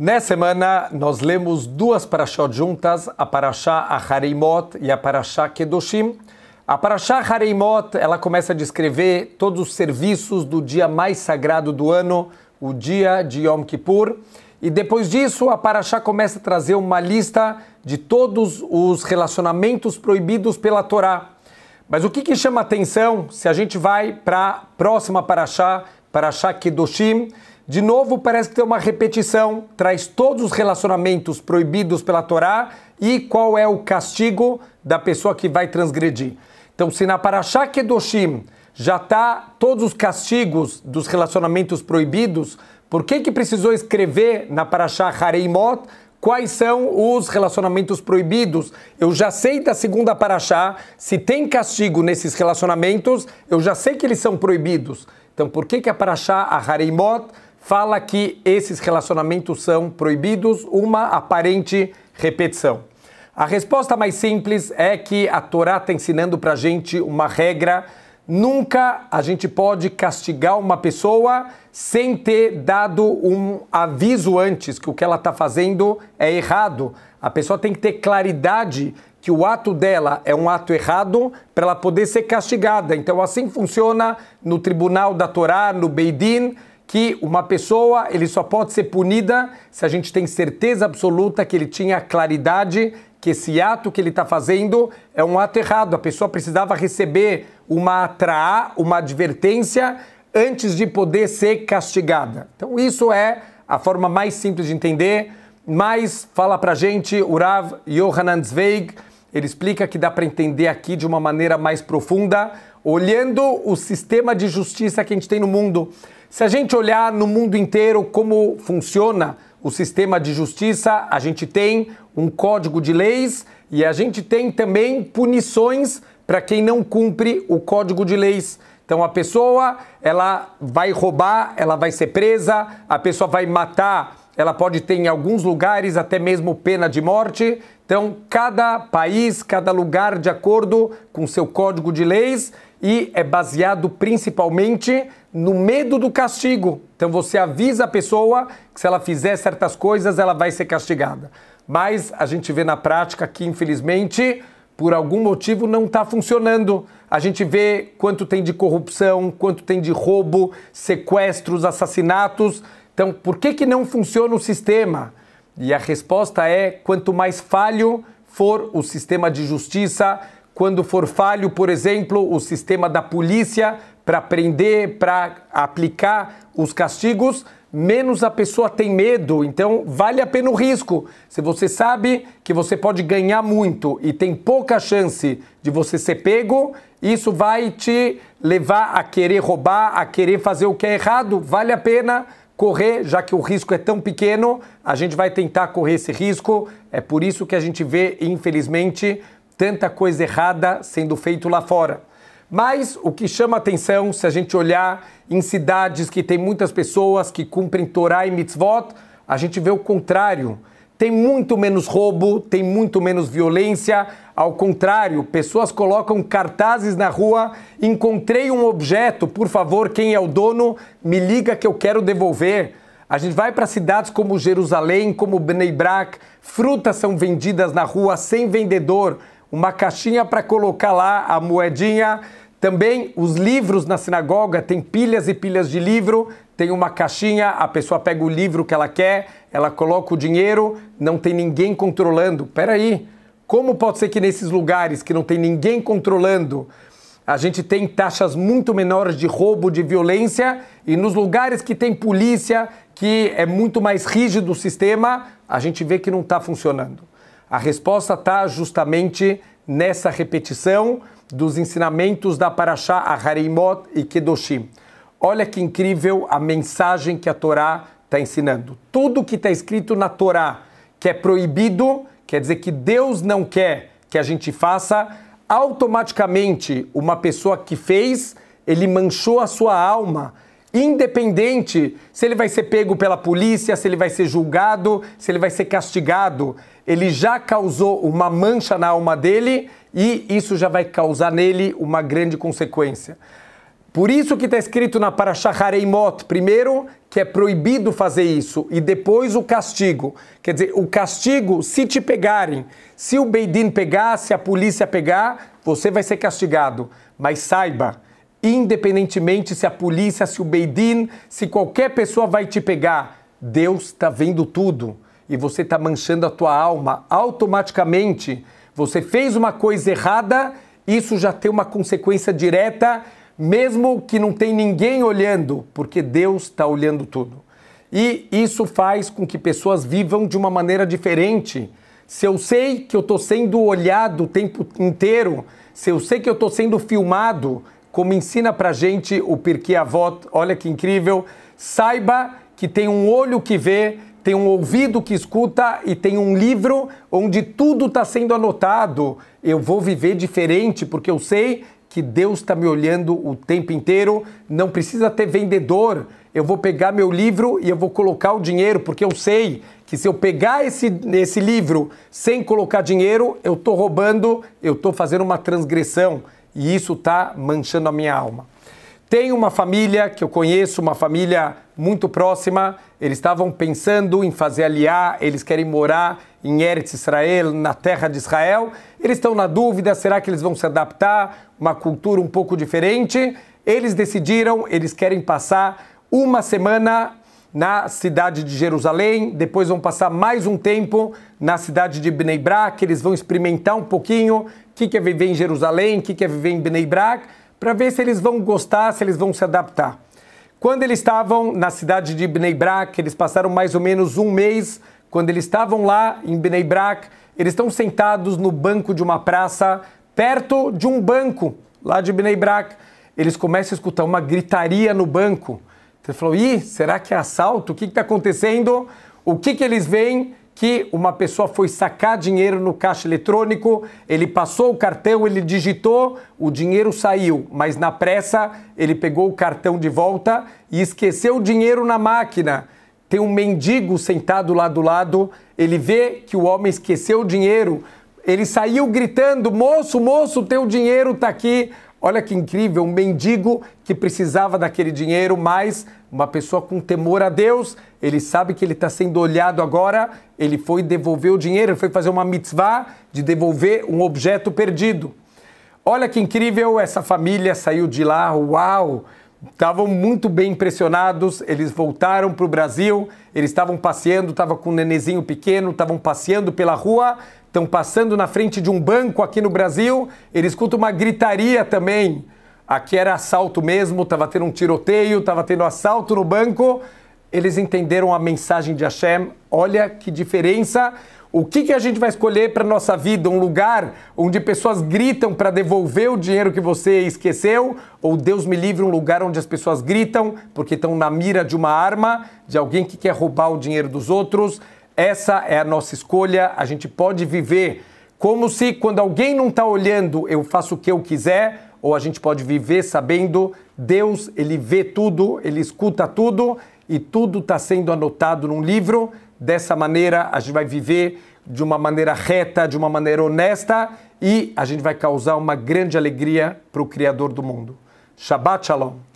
Nessa semana, nós lemos duas parashot juntas, a Parashá Harimot e a Parashá Kedoshim. A Parashá Harimot, ela começa a descrever todos os serviços do dia mais sagrado do ano, o dia de Yom Kippur. E depois disso, a Parashá começa a trazer uma lista de todos os relacionamentos proibidos pela Torá. Mas o que, que chama atenção se a gente vai para a próxima Parashá, Parashá Kedoshim, de novo, parece que tem uma repetição, traz todos os relacionamentos proibidos pela Torá e qual é o castigo da pessoa que vai transgredir. Então, se na Parashá Kedoshim já está todos os castigos dos relacionamentos proibidos, por que, que precisou escrever na Parashá Hareimot quais são os relacionamentos proibidos. Eu já sei da segunda paraxá, se tem castigo nesses relacionamentos, eu já sei que eles são proibidos. Então, por que, que a paraxá, Hareimot, fala que esses relacionamentos são proibidos, uma aparente repetição. A resposta mais simples é que a Torá está ensinando para a gente uma regra. Nunca a gente pode castigar uma pessoa sem ter dado um aviso antes que o que ela está fazendo é errado. A pessoa tem que ter claridade que o ato dela é um ato errado para ela poder ser castigada. Então, assim funciona no tribunal da Torá, no Beidin que uma pessoa ele só pode ser punida se a gente tem certeza absoluta que ele tinha claridade que esse ato que ele está fazendo é um ato errado. A pessoa precisava receber uma atraá, uma advertência antes de poder ser castigada. Então isso é a forma mais simples de entender. Mas fala pra gente o Rav Johanan Zweig, ele explica que dá para entender aqui de uma maneira mais profunda olhando o sistema de justiça que a gente tem no mundo, se a gente olhar no mundo inteiro como funciona o sistema de justiça, a gente tem um código de leis e a gente tem também punições para quem não cumpre o código de leis. Então a pessoa, ela vai roubar, ela vai ser presa, a pessoa vai matar ela pode ter em alguns lugares até mesmo pena de morte. Então, cada país, cada lugar, de acordo com seu código de leis, e é baseado principalmente no medo do castigo. Então, você avisa a pessoa que se ela fizer certas coisas, ela vai ser castigada. Mas a gente vê na prática que, infelizmente, por algum motivo não está funcionando. A gente vê quanto tem de corrupção, quanto tem de roubo, sequestros, assassinatos. Então, por que, que não funciona o sistema? E a resposta é: quanto mais falho for o sistema de justiça, quando for falho, por exemplo, o sistema da polícia para prender, para aplicar os castigos, menos a pessoa tem medo. Então, vale a pena o risco. Se você sabe que você pode ganhar muito e tem pouca chance de você ser pego, isso vai te levar a querer roubar, a querer fazer o que é errado. Vale a pena correr, já que o risco é tão pequeno, a gente vai tentar correr esse risco. É por isso que a gente vê, infelizmente, tanta coisa errada sendo feito lá fora. Mas o que chama atenção, se a gente olhar em cidades que tem muitas pessoas que cumprem Torá e mitzvot, a gente vê o contrário. Tem muito menos roubo, tem muito menos violência, ao contrário, pessoas colocam cartazes na rua: encontrei um objeto, por favor, quem é o dono, me liga que eu quero devolver. A gente vai para cidades como Jerusalém, como Bnei Brak, frutas são vendidas na rua sem vendedor, uma caixinha para colocar lá a moedinha. Também os livros na sinagoga, tem pilhas e pilhas de livro, tem uma caixinha, a pessoa pega o livro que ela quer, ela coloca o dinheiro, não tem ninguém controlando. Peraí, aí, como pode ser que nesses lugares que não tem ninguém controlando, a gente tem taxas muito menores de roubo, de violência, e nos lugares que tem polícia, que é muito mais rígido o sistema, a gente vê que não está funcionando. A resposta está justamente nessa repetição dos ensinamentos da Parashá Ahareimot e Kedoshim. Olha que incrível a mensagem que a Torá está ensinando. Tudo que está escrito na Torá que é proibido, Quer dizer que Deus não quer que a gente faça automaticamente uma pessoa que fez, ele manchou a sua alma, independente se ele vai ser pego pela polícia, se ele vai ser julgado, se ele vai ser castigado. Ele já causou uma mancha na alma dele e isso já vai causar nele uma grande consequência. Por isso que está escrito na Parashah Hareimot, primeiro, que é proibido fazer isso, e depois o castigo. Quer dizer, o castigo, se te pegarem, se o Beidin pegar, se a polícia pegar, você vai ser castigado. Mas saiba, independentemente se a polícia, se o Beidin, se qualquer pessoa vai te pegar, Deus está vendo tudo. E você está manchando a tua alma automaticamente. Você fez uma coisa errada, isso já tem uma consequência direta mesmo que não tem ninguém olhando, porque Deus está olhando tudo. E isso faz com que pessoas vivam de uma maneira diferente. Se eu sei que eu estou sendo olhado o tempo inteiro, se eu sei que eu estou sendo filmado, como ensina para gente o Pirkei Avot, olha que incrível, saiba que tem um olho que vê, tem um ouvido que escuta e tem um livro onde tudo está sendo anotado. Eu vou viver diferente porque eu sei que Deus está me olhando o tempo inteiro, não precisa ter vendedor. Eu vou pegar meu livro e eu vou colocar o dinheiro, porque eu sei que se eu pegar esse, esse livro sem colocar dinheiro, eu estou roubando, eu estou fazendo uma transgressão. E isso está manchando a minha alma. Tem uma família que eu conheço, uma família muito próxima. Eles estavam pensando em fazer aliar. eles querem morar em Eretz Israel, na terra de Israel. Eles estão na dúvida, será que eles vão se adaptar? Uma cultura um pouco diferente. Eles decidiram, eles querem passar uma semana na cidade de Jerusalém, depois vão passar mais um tempo na cidade de Bnei Brak, eles vão experimentar um pouquinho o que é viver em Jerusalém, o que é viver em Bnei Brak para ver se eles vão gostar, se eles vão se adaptar. Quando eles estavam na cidade de Bnei Brak, eles passaram mais ou menos um mês. Quando eles estavam lá em Bnei Brak, eles estão sentados no banco de uma praça, perto de um banco lá de Bnei Brak. Eles começam a escutar uma gritaria no banco. Você falou, ih, será que é assalto? O que está acontecendo? O que, que eles veem? que uma pessoa foi sacar dinheiro no caixa eletrônico, ele passou o cartão, ele digitou, o dinheiro saiu, mas na pressa ele pegou o cartão de volta e esqueceu o dinheiro na máquina. Tem um mendigo sentado lá do lado, ele vê que o homem esqueceu o dinheiro, ele saiu gritando: "Moço, moço, teu dinheiro tá aqui". Olha que incrível, um mendigo que precisava daquele dinheiro, mas uma pessoa com temor a Deus, ele sabe que ele está sendo olhado agora, ele foi devolver o dinheiro, ele foi fazer uma mitzvah de devolver um objeto perdido. Olha que incrível, essa família saiu de lá, uau! estavam muito bem impressionados, eles voltaram para o Brasil, eles estavam passeando, estavam com um nenenzinho pequeno, estavam passeando pela rua, estão passando na frente de um banco aqui no Brasil, eles escutam uma gritaria também. Aqui era assalto mesmo, estava tendo um tiroteio, estava tendo assalto no banco, eles entenderam a mensagem de Hashem. Olha que diferença! O que, que a gente vai escolher para nossa vida? Um lugar onde pessoas gritam para devolver o dinheiro que você esqueceu? Ou Deus me livre, um lugar onde as pessoas gritam porque estão na mira de uma arma, de alguém que quer roubar o dinheiro dos outros? Essa é a nossa escolha. A gente pode viver como se, quando alguém não está olhando, eu faço o que eu quiser ou a gente pode viver sabendo Deus, ele vê tudo, ele escuta tudo e tudo está sendo anotado num livro. Dessa maneira, a gente vai viver de uma maneira reta, de uma maneira honesta e a gente vai causar uma grande alegria para o Criador do mundo. Shabbat Shalom.